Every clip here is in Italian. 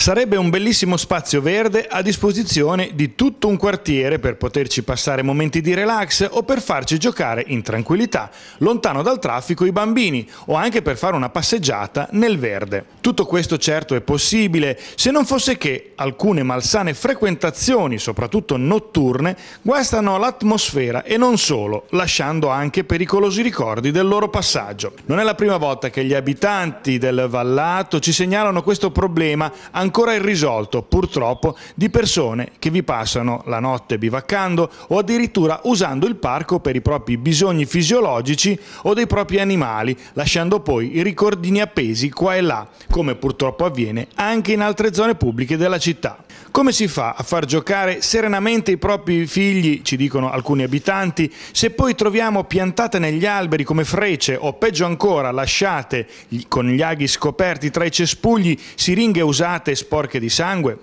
Sarebbe un bellissimo spazio verde a disposizione di tutto un quartiere per poterci passare momenti di relax o per farci giocare in tranquillità, lontano dal traffico i bambini o anche per fare una passeggiata nel verde. Tutto questo certo è possibile se non fosse che alcune malsane frequentazioni, soprattutto notturne, guastano l'atmosfera e non solo, lasciando anche pericolosi ricordi del loro passaggio. Non è la prima volta che gli abitanti del Vallato ci segnalano questo problema ancora ancora irrisolto, purtroppo, di persone che vi passano la notte bivaccando o addirittura usando il parco per i propri bisogni fisiologici o dei propri animali, lasciando poi i ricordini appesi qua e là, come purtroppo avviene anche in altre zone pubbliche della città. Come si fa a far giocare serenamente i propri figli, ci dicono alcuni abitanti, se poi troviamo piantate negli alberi come frecce o peggio ancora lasciate con gli aghi scoperti tra i cespugli siringhe usate sporche di sangue?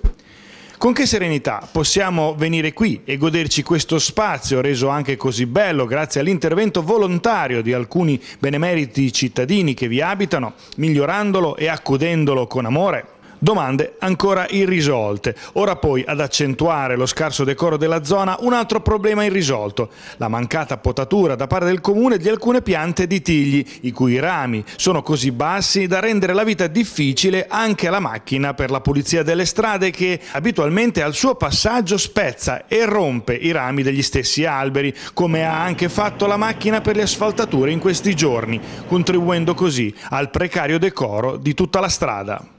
Con che serenità possiamo venire qui e goderci questo spazio reso anche così bello grazie all'intervento volontario di alcuni benemeriti cittadini che vi abitano, migliorandolo e accudendolo con amore? Domande ancora irrisolte. Ora poi ad accentuare lo scarso decoro della zona un altro problema irrisolto, la mancata potatura da parte del comune di alcune piante di tigli, i cui rami sono così bassi da rendere la vita difficile anche alla macchina per la pulizia delle strade che abitualmente al suo passaggio spezza e rompe i rami degli stessi alberi, come ha anche fatto la macchina per le asfaltature in questi giorni, contribuendo così al precario decoro di tutta la strada.